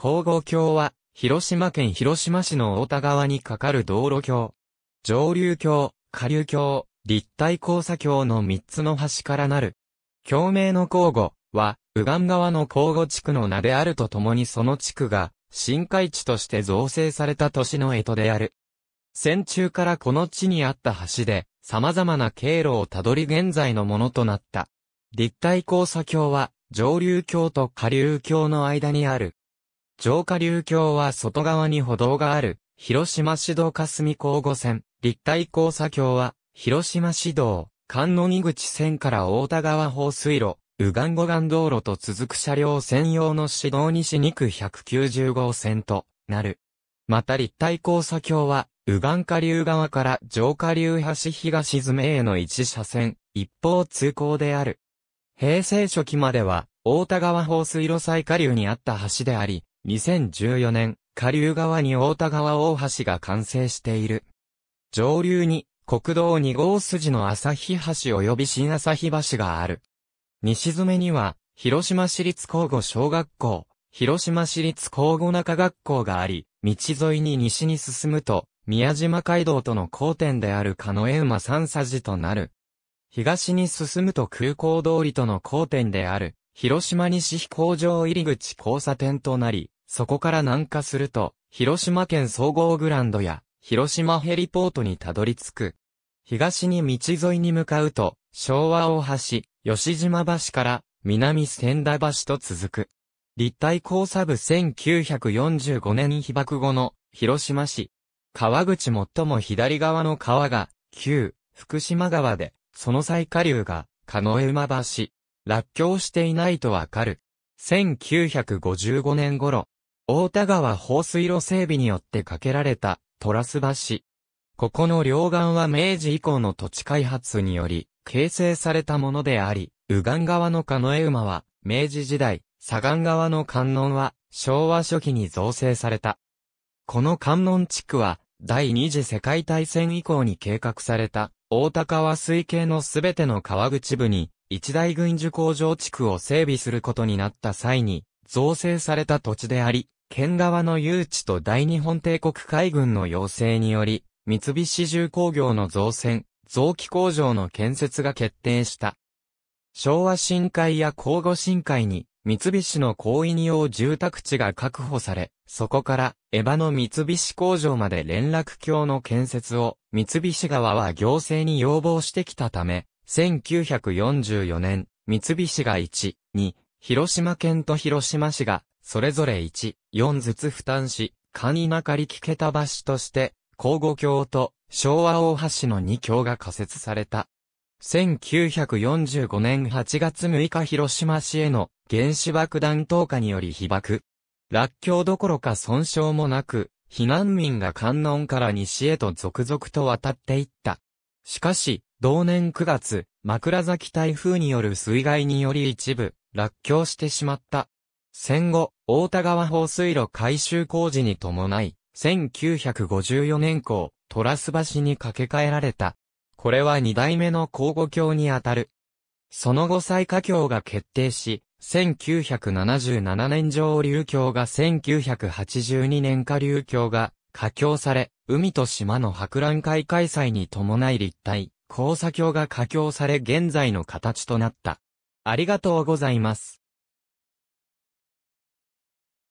皇后橋は、広島県広島市の大田川に架かる道路橋。上流橋、下流橋、立体交差橋の3つの端からなる。橋名の交互は、右岸側の交互地区の名であるとともにその地区が、深海地として造成された都市の江戸である。戦中からこの地にあった橋で、様々な経路をたどり現在のものとなった。立体交差橋は、上流橋と下流橋の間にある、上下流橋は外側に歩道がある、広島市道霞交互線、立体交差橋は、広島市道、観音井口線から大田川放水路、右岸護岸道路と続く車両専用の市道西2区190号線となる。また立体交差橋は、右岸下流側から上下流橋東詰への一車線、一方通行である。平成初期までは、大田川放水路再下流にあった橋であり、2014年、下流側に大田川大橋が完成している。上流に国道2号筋の朝日橋及び新朝日橋がある。西詰めには、広島市立交互小学校、広島市立交互中学校があり、道沿いに西に進むと、宮島街道との交点である鹿野江馬三佐寺となる。東に進むと空港通りとの交点である、広島西飛行場入口交差点となり、そこから南下すると、広島県総合グランドや、広島ヘリポートにたどり着く。東に道沿いに向かうと、昭和大橋、吉島橋から、南千田橋と続く。立体交差部1945年被爆後の広島市。川口最も左側の川が、旧、福島川で、その最下流が、狩野馬橋。落橋していないとわかる。1955年頃、大田川放水路整備によって架けられたトラス橋。ここの両岸は明治以降の土地開発により形成されたものであり、右岸側のカノエ馬は明治時代、左岸側の観音は昭和初期に造成された。この観音地区は第二次世界大戦以降に計画された大田川水系のすべての川口部に一大軍需工場地区を整備することになった際に造成された土地であり、県側の誘致と大日本帝国海軍の要請により、三菱重工業の造船、造機工場の建設が決定した。昭和深海や交互深海に、三菱の行為に用住宅地が確保され、そこから、エ場の三菱工場まで連絡橋の建設を、三菱側は行政に要望してきたため、1944年、三菱が1、2、広島県と広島市がそれぞれ1、4ずつ負担し、簡易な仮木桁橋として、交互橋と昭和大橋の2橋が仮設された。1945年8月6日広島市への原子爆弾投下により被爆。落橋どころか損傷もなく、避難民が観音から西へと続々と渡っていった。しかし、同年9月、枕崎台風による水害により一部、落橋してしまった。戦後、大田川放水路改修工事に伴い、1954年後、トラス橋に架け替えられた。これは二代目の交互橋にあたる。その後再架橋が決定し、1977年上流橋が1982年下流橋が架橋され、海と島の博覧会開催に伴い立体、交差橋が架橋され現在の形となった。ありがとうございます。